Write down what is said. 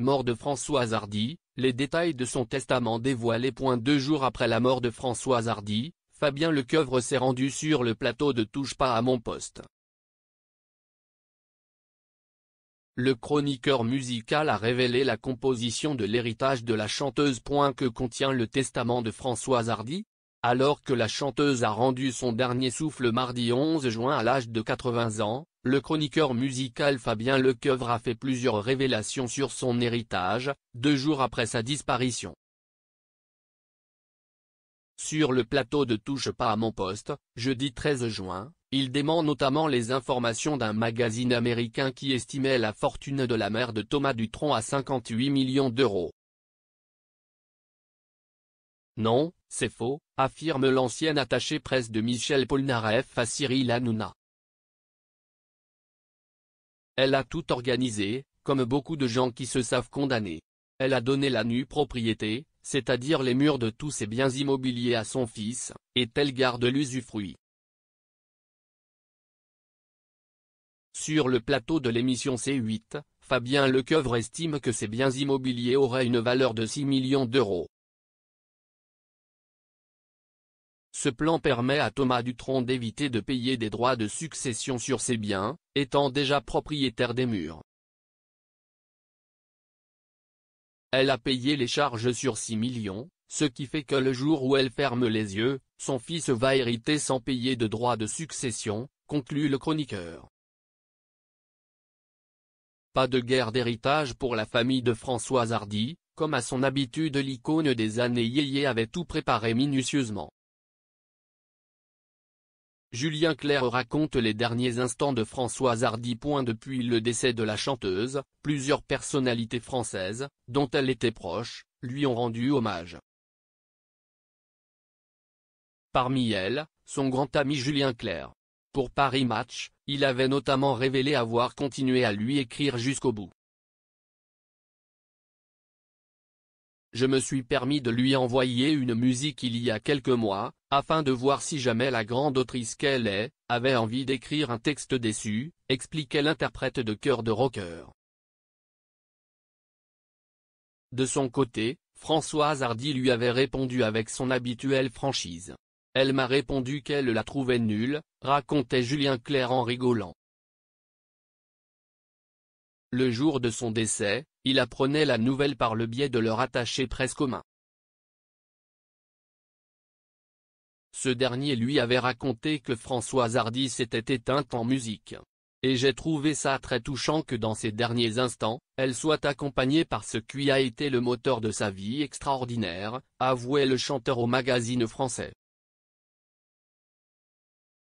Mort de Françoise Hardy, les détails de son testament dévoilés. Deux jours après la mort de Françoise Hardy, Fabien Lecoeuvre s'est rendu sur le plateau de Touche pas à mon poste. Le chroniqueur musical a révélé la composition de l'héritage de la chanteuse. Que contient le testament de Françoise Hardy Alors que la chanteuse a rendu son dernier souffle mardi 11 juin à l'âge de 80 ans, le chroniqueur musical Fabien Lecoeuvre a fait plusieurs révélations sur son héritage, deux jours après sa disparition. Sur le plateau de Touche pas à mon poste, jeudi 13 juin, il dément notamment les informations d'un magazine américain qui estimait la fortune de la mère de Thomas Dutronc à 58 millions d'euros. Non, c'est faux, affirme l'ancienne attachée presse de Michel Polnareff à Cyril Hanouna. Elle a tout organisé, comme beaucoup de gens qui se savent condamnés. Elle a donné la nue propriété, c'est-à-dire les murs de tous ses biens immobiliers à son fils, et elle garde l'usufruit. Sur le plateau de l'émission C8, Fabien Lecoeuvre estime que ses biens immobiliers auraient une valeur de 6 millions d'euros. Ce plan permet à Thomas Dutronc d'éviter de payer des droits de succession sur ses biens, étant déjà propriétaire des murs. Elle a payé les charges sur 6 millions, ce qui fait que le jour où elle ferme les yeux, son fils va hériter sans payer de droits de succession, conclut le chroniqueur. Pas de guerre d'héritage pour la famille de Françoise Hardy, comme à son habitude l'icône des années yéyé avait tout préparé minutieusement. Julien Clerc raconte les derniers instants de Françoise Hardy. Depuis le décès de la chanteuse, plusieurs personnalités françaises, dont elle était proche, lui ont rendu hommage. Parmi elles, son grand ami Julien Clerc. Pour Paris Match, il avait notamment révélé avoir continué à lui écrire jusqu'au bout. je me suis permis de lui envoyer une musique il y a quelques mois, afin de voir si jamais la grande autrice qu'elle est, avait envie d'écrire un texte déçu, expliquait l'interprète de cœur de rocker. De son côté, Françoise Hardy lui avait répondu avec son habituelle franchise. Elle m'a répondu qu'elle la trouvait nulle, racontait Julien Clerc en rigolant. Le jour de son décès, il apprenait la nouvelle par le biais de leur attaché presse commun. Ce dernier lui avait raconté que Françoise Hardy s'était éteinte en musique. Et j'ai trouvé ça très touchant que dans ces derniers instants, elle soit accompagnée par ce qui a été le moteur de sa vie extraordinaire, avouait le chanteur au magazine français.